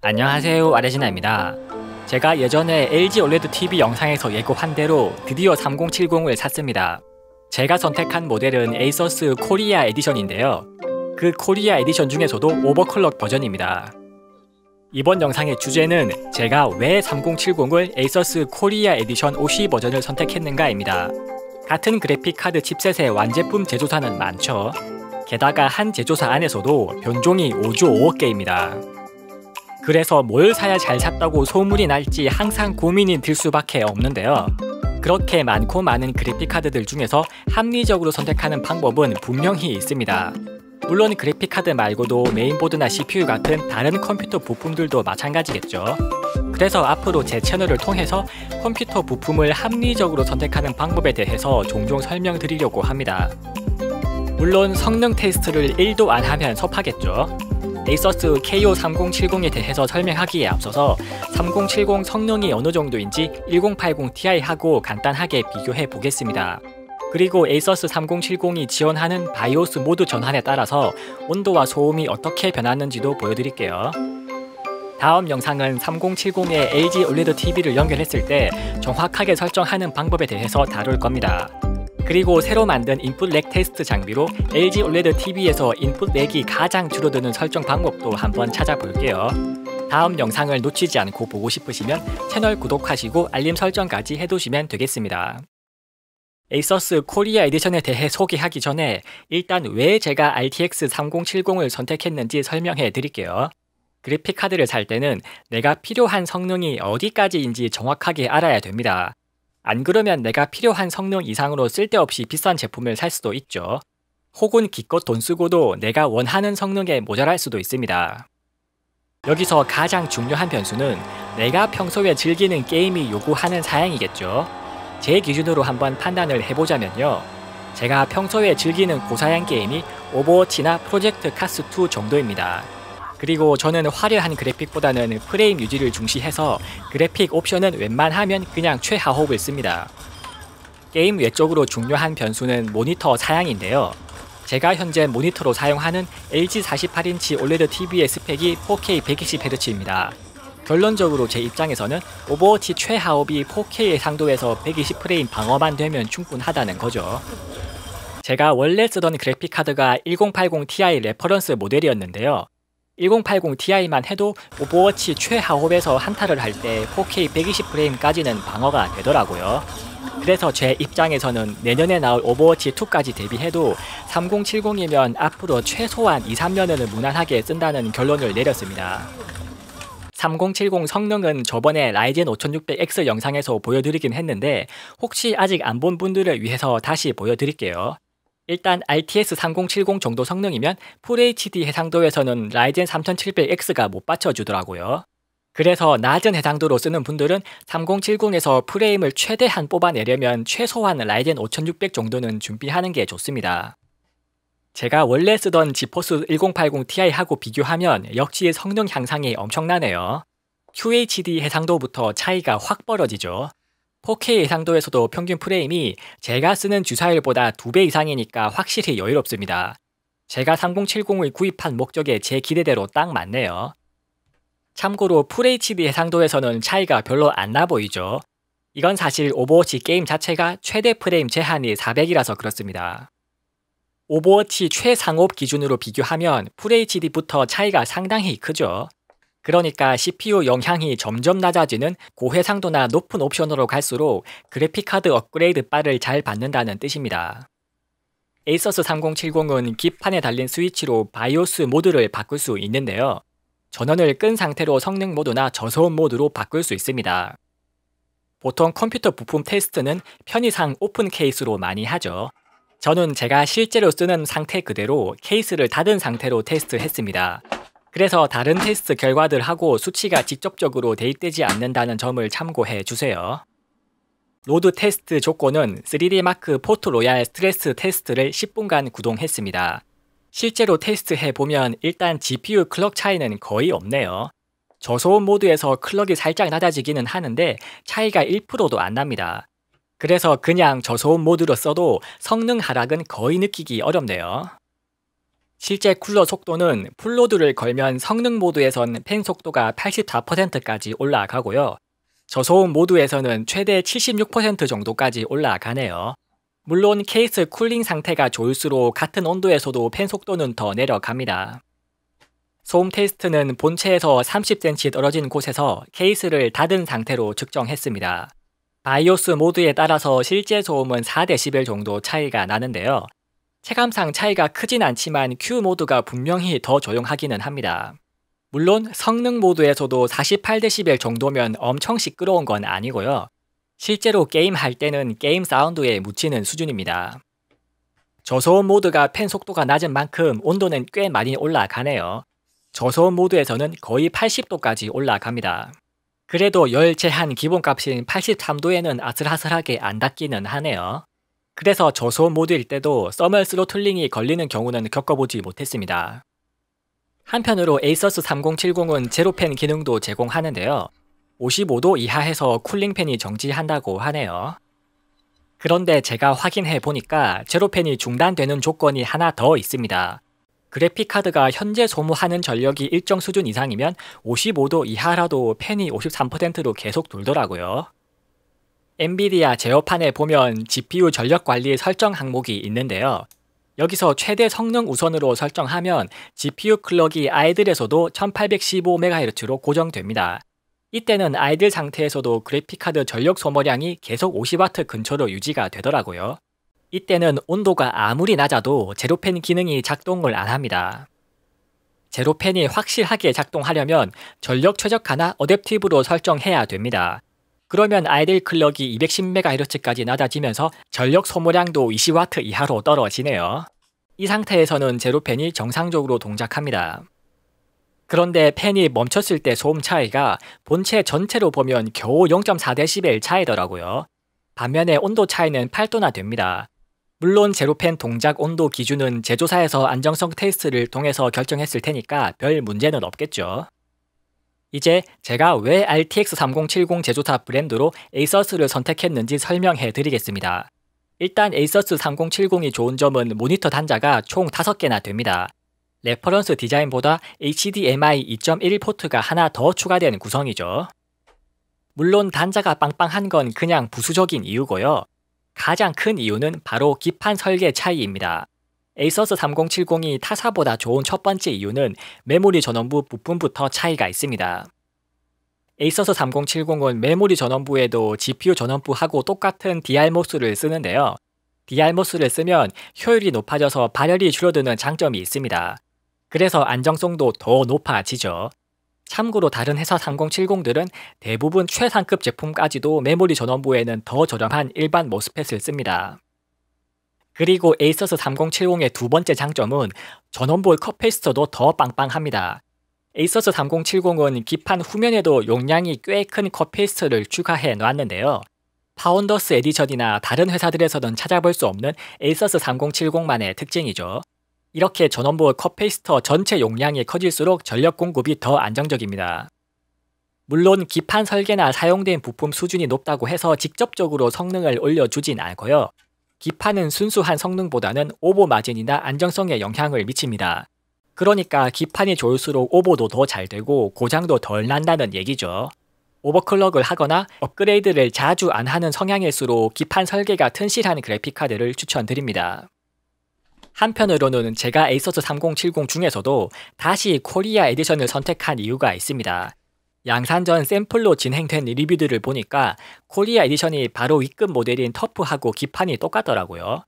안녕하세요 아레시나입니다 제가 예전에 LG OLED TV 영상에서 예고한 대로 드디어 3070을 샀습니다 제가 선택한 모델은 에이서스 코리아 에디션인데요 그 코리아 에디션 중에서도 오버클럭 버전입니다 이번 영상의 주제는 제가 왜 3070을 에이서스 코리아 에디션 OC 버전을 선택했는가입니다 같은 그래픽 카드 칩셋의 완제품 제조사는 많죠. 게다가 한 제조사 안에서도 변종이 5조 5억 개입니다. 그래서 뭘 사야 잘 샀다고 소문이 날지 항상 고민이 들 수밖에 없는데요. 그렇게 많고 많은 그래픽 카드들 중에서 합리적으로 선택하는 방법은 분명히 있습니다. 물론 그래픽 카드 말고도 메인보드나 CPU 같은 다른 컴퓨터 부품들도 마찬가지겠죠. 그래서 앞으로 제 채널을 통해서 컴퓨터 부품을 합리적으로 선택하는 방법에 대해서 종종 설명드리려고 합니다. 물론 성능 테스트를 1도 안 하면 섭하겠죠. 에이서스 KO3070에 대해서 설명하기에 앞서서 3070 성능이 어느 정도인지 1080 Ti하고 간단하게 비교해 보겠습니다. 그리고 에이서스 3070이 지원하는 바이오스 모드 전환에 따라서 온도와 소음이 어떻게 변하는지도 보여드릴게요. 다음 영상은 3070에 LG 올레드 TV를 연결했을 때 정확하게 설정하는 방법에 대해서 다룰 겁니다. 그리고 새로 만든 인풋 렉 테스트 장비로 LG 올레드 TV에서 인풋 렉이 가장 줄어드는 설정 방법도 한번 찾아볼게요. 다음 영상을 놓치지 않고 보고 싶으시면 채널 구독하시고 알림 설정까지 해두시면 되겠습니다. 에이서스 코리아 에디션에 대해 소개하기 전에 일단 왜 제가 RTX 3070을 선택했는지 설명해 드릴게요. 그래픽 카드를 살 때는 내가 필요한 성능이 어디까지인지 정확하게 알아야 됩니다. 안 그러면 내가 필요한 성능 이상으로 쓸데없이 비싼 제품을 살 수도 있죠. 혹은 기껏 돈 쓰고도 내가 원하는 성능에 모자랄 수도 있습니다. 여기서 가장 중요한 변수는 내가 평소에 즐기는 게임이 요구하는 사양이겠죠. 제 기준으로 한번 판단을 해보자면요. 제가 평소에 즐기는 고사양 게임이 오버워치나 프로젝트 카스2 정도입니다. 그리고 저는 화려한 그래픽보다는 프레임 유지를 중시해서 그래픽 옵션은 웬만하면 그냥 최하호를 씁니다. 게임 외적으로 중요한 변수는 모니터 사양인데요. 제가 현재 모니터로 사용하는 LG 48인치 OLED TV의 스펙이 4K 120Hz입니다. 결론적으로 제 입장에서는 오버워치 최하업이 4K의 상도에서 120프레임 방어만 되면 충분하다는 거죠. 제가 원래 쓰던 그래픽카드가 1080 Ti 레퍼런스 모델이었는데요. 1080 Ti만 해도 오버워치 최하옵에서 한타를 할 때 4K 120프레임까지는 방어가 되더라고요. 그래서 제 입장에서는 내년에 나올 오버워치 2까지 대비해도 3070이면 앞으로 최소한 2, 3년은 무난하게 쓴다는 결론을 내렸습니다. 3070 성능은 저번에 라이젠 5600X 영상에서 보여드리긴 했는데 혹시 아직 안 본 분들을 위해서 다시 보여드릴게요. 일단 RTS 3070 정도 성능이면 FHD 해상도에서는 라이젠 3700X가 못 받쳐주더라고요. 그래서 낮은 해상도로 쓰는 분들은 3070에서 프레임을 최대한 뽑아내려면 최소한 라이젠 5600 정도는 준비하는 게 좋습니다. 제가 원래 쓰던 지포스 1080 Ti하고 비교하면 역시 성능 향상이 엄청나네요. QHD 해상도부터 차이가 확 벌어지죠. 4K 예상도에서도 평균 프레임이 제가 쓰는 주사율보다 2배 이상이니까 확실히 여유롭습니다. 제가 3070을 구입한 목적에 제 기대대로 딱 맞네요. 참고로 FHD 해상도에서는 차이가 별로 안 나 보이죠. 이건 사실 오버워치 게임 자체가 최대 프레임 제한이 400이라서 그렇습니다. 오버워치 최상업 기준으로 비교하면 FHD부터 차이가 상당히 크죠. 그러니까 CPU 영향이 점점 낮아지는 고해상도나 높은 옵션으로 갈수록 그래픽카드 업그레이드 바를 잘 받는다는 뜻입니다. ASUS 3070은 기판에 달린 스위치로 바이오스 모드를 바꿀 수 있는데요. 전원을 끈 상태로 성능 모드나 저소음 모드로 바꿀 수 있습니다. 보통 컴퓨터 부품 테스트는 편의상 오픈 케이스로 많이 하죠. 저는 제가 실제로 쓰는 상태 그대로 케이스를 닫은 상태로 테스트했습니다. 그래서 다른 테스트 결과들하고 수치가 직접적으로 대입되지 않는다는 점을 참고해 주세요. 로드 테스트 조건은 3D 마크 포트 로얄 스트레스 테스트를 10분간 구동했습니다. 실제로 테스트해 보면 일단 GPU 클럭 차이는 거의 없네요. 저소음 모드에서 클럭이 살짝 낮아지기는 하는데 차이가 1%도 안 납니다. 그래서 그냥 저소음 모드로 써도 성능 하락은 거의 느끼기 어렵네요. 실제 쿨러 속도는 풀로드를 걸면 성능 모드에선 팬 속도가 84%까지 올라가고요. 저소음 모드에서는 최대 76% 정도까지 올라가네요. 물론 케이스 쿨링 상태가 좋을수록 같은 온도에서도 팬 속도는 더 내려갑니다. 소음 테스트는 본체에서 30cm 떨어진 곳에서 케이스를 닫은 상태로 측정했습니다. 바이오스 모드에 따라서 실제 소음은 4dB 정도 차이가 나는데요. 체감상 차이가 크진 않지만 Q 모드가 분명히 더 조용하기는 합니다. 물론 성능 모드에서도 48dB 정도면 엄청 시끄러운 건 아니고요. 실제로 게임할 때는 게임 사운드에 묻히는 수준입니다. 저소음 모드가 팬 속도가 낮은 만큼 온도는 꽤 많이 올라가네요. 저소음 모드에서는 거의 80도까지 올라갑니다. 그래도 열 제한 기본값인 83도에는 아슬아슬하게 안 닿기는 하네요. 그래서 저소음 모드일 때도 써멀 스로틀링이 걸리는 경우는 겪어보지 못했습니다. 한편으로 ASUS 3070은 제로팬 기능도 제공하는데요. 55도 이하에서 쿨링팬이 정지한다고 하네요. 그런데 제가 확인해 보니까 제로팬이 중단되는 조건이 하나 더 있습니다. 그래픽카드가 현재 소모하는 전력이 일정 수준 이상이면 55도 이하라도 팬이 53%로 계속 돌더라고요. 엔비디아 제어판에 보면 GPU 전력 관리 설정 항목이 있는데요. 여기서 최대 성능 우선으로 설정하면 GPU 클럭이 아이들에서도 1815MHz로 고정됩니다. 이때는 아이들 상태에서도 그래픽카드 전력 소모량이 계속 50W 근처로 유지가 되더라고요. 이때는 온도가 아무리 낮아도 제로펜 기능이 작동을 안 합니다. 제로펜이 확실하게 작동하려면 전력 최적화나 어댑티브로 설정해야 됩니다. 그러면 아이들 클럭이 210MHz까지 낮아지면서 전력 소모량도 20W 이하로 떨어지네요. 이 상태에서는 제로펜이 정상적으로 동작합니다. 그런데 펜이 멈췄을 때 소음 차이가 본체 전체로 보면 겨우 0.4dB 차이더라고요. 반면에 온도 차이는 8도나 됩니다. 물론 제로펜 동작 온도 기준은 제조사에서 안정성 테스트를 통해서 결정했을 테니까 별 문제는 없겠죠. 이제 제가 왜 RTX 3070 제조사 브랜드로 a s u s 를 선택했는지 설명해 드리겠습니다. 일단 ASUS 3070이 좋은 점은 모니터 단자가 총 5개나 됩니다. 레퍼런스 디자인보다 HDMI 2.1 포트가 하나 더 추가된 구성이죠. 물론 단자가 빵빵한 건 그냥 부수적인 이유고요. 가장 큰 이유는 바로 기판 설계 차이입니다. 에이서스 3070이 타사보다 좋은 첫 번째 이유는 메모리 전원부 부품부터 차이가 있습니다. 에이서스 3070은 메모리 전원부에도 GPU 전원부하고 똑같은 DRMOS를 쓰는데요. DRMOS를 쓰면 효율이 높아져서 발열이 줄어드는 장점이 있습니다. 그래서 안정성도 더 높아지죠. 참고로 다른 회사 3070들은 대부분 최상급 제품까지도 메모리 전원부에는 더 저렴한 일반 모스펫을 씁니다. 그리고 ASUS 3070의 두 번째 장점은 전원볼 컵페이스터도더 빵빵합니다. ASUS 3070은 기판 후면에도 용량이 꽤큰컵페이스터를 추가해 놨는데요. 파운더스 에디션이나 다른 회사들에서는 찾아볼 수 없는 ASUS 3070만의 특징이죠. 이렇게 전원볼 컵페이스터 전체 용량이 커질수록 전력 공급이 더 안정적입니다. 물론 기판 설계나 사용된 부품 수준이 높다고 해서 직접적으로 성능을 올려주진 않고요. 기판은 순수한 성능보다는 오보 마진이나 안정성에 영향을 미칩니다. 그러니까 기판이 좋을수록 오보도 더 잘 되고 고장도 덜 난다는 얘기죠. 오버클럭을 하거나 업그레이드를 자주 안 하는 성향일수록 기판 설계가 튼실한 그래픽카드를 추천드립니다. 한편으로는 제가 에이서스 3070 중에서도 다시 코리아 에디션을 선택한 이유가 있습니다. 양산전 샘플로 진행된 리뷰들을 보니까 코리아 에디션이 바로 위급 모델인 터프하고 기판이 똑같더라고요.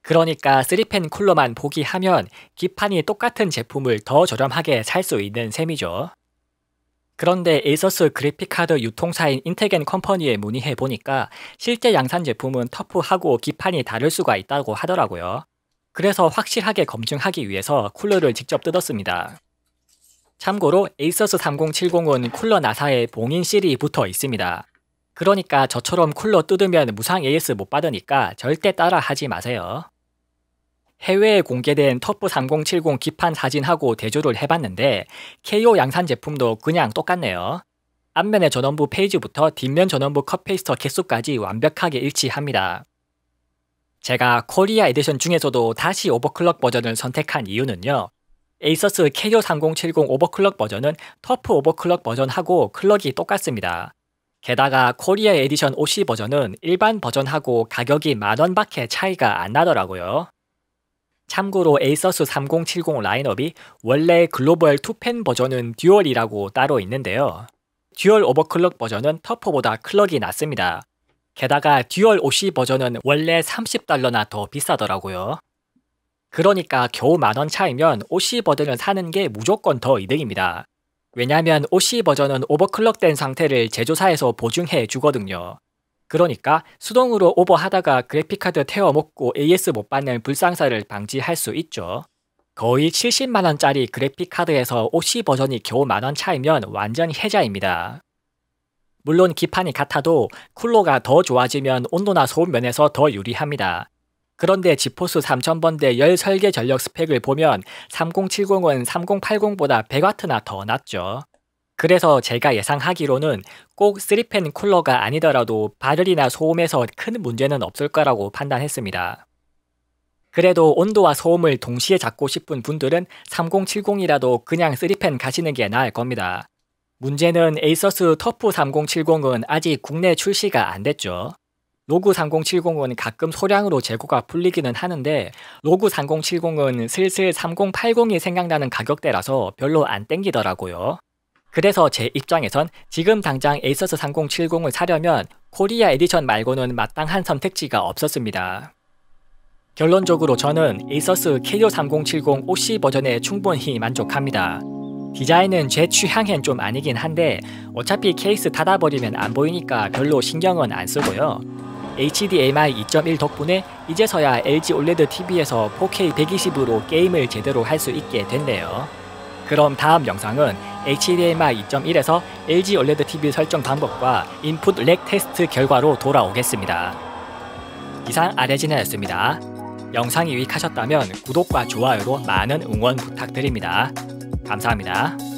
그러니까 3펜 쿨러만 포기하면 기판이 똑같은 제품을 더 저렴하게 살 수 있는 셈이죠. 그런데 에이서스 그래픽카드 유통사인 인테겐 컴퍼니에 문의해 보니까 실제 양산 제품은 터프하고 기판이 다를 수가 있다고 하더라고요. 그래서 확실하게 검증하기 위해서 쿨러를 직접 뜯었습니다. 참고로 에이서스 3070은 쿨러 나사에 봉인 실이 붙어 있습니다. 그러니까 저처럼 쿨러 뜯으면 무상 AS 못 받으니까 절대 따라 하지 마세요. 해외에 공개된 터프 3070 기판 사진하고 대조를 해봤는데 KO 양산 제품도 그냥 똑같네요. 앞면의 전원부 페이지부터 뒷면 전원부 컷페이스터 개수까지 완벽하게 일치합니다. 제가 코리아 에디션 중에서도 다시 오버클럭 버전을 선택한 이유는요. 에이서스 K3070 오버클럭 버전은 터프 오버클럭 버전하고 클럭이 똑같습니다. 게다가 코리아 에디션 OC 버전은 일반 버전하고 가격이 만원 밖에 차이가 안 나더라고요. 참고로 에이서스 3070 라인업이 원래 글로벌 투펜 버전은 듀얼이라고 따로 있는데요. 듀얼 오버클럭 버전은 터프보다 클럭이 낮습니다. 게다가 듀얼 OC 버전은 원래 30달러나 더 비싸더라고요. 그러니까 겨우 만 원 차이면 OC 버전을 사는 게 무조건 더 이득입니다. 왜냐하면 OC 버전은 오버클럭된 상태를 제조사에서 보증해 주거든요. 그러니까 수동으로 오버하다가 그래픽카드 태워먹고 AS 못 받는 불상사를 방지할 수 있죠. 거의 70만원짜리 그래픽카드에서 OC 버전이 겨우 만 원 차이면 완전 해자입니다. 물론 기판이 같아도 쿨러가 더 좋아지면 온도나 소음 면에서 더 유리합니다. 그런데 지포수 3000번대 열 설계 전력 스펙을 보면 3070은 3080보다 100W나 더 낮죠. 그래서 제가 예상하기로는 꼭 3팬 쿨러가 아니더라도 발열이나 소음에서 큰 문제는 없을 거라고 판단했습니다. 그래도 온도와 소음을 동시에 잡고 싶은 분들은 3070이라도 그냥 3팬 가시는 게 나을 겁니다. 문제는 에이서스 터프 3070은 아직 국내 출시가 안 됐죠. 로그 3070은 가끔 소량으로 재고가 풀리기는 하는데 로그 3070은 슬슬 3080이 생각나는 가격대라서 별로 안 땡기더라고요. 그래서 제 입장에선 지금 당장 에이서스 3070을 사려면 코리아 에디션 말고는 마땅한 선택지가 없었습니다. 결론적으로 저는 에이서스 KO 3070 OC 버전에 충분히 만족합니다. 디자인은 제 취향엔 좀 아니긴 한데 어차피 케이스 닫아버리면 안 보이니까 별로 신경은 안 쓰고요. HDMI 2.1 덕분에 이제서야 LG OLED TV에서 4K 120으로 게임을 제대로 할 수 있게 됐네요. 그럼 다음 영상은 HDMI 2.1에서 LG OLED TV 설정 방법과 인풋 렉 테스트 결과로 돌아오겠습니다. 이상 아레지나였습니다. 영상이 유익하셨다면 구독과 좋아요로 많은 응원 부탁드립니다. 감사합니다.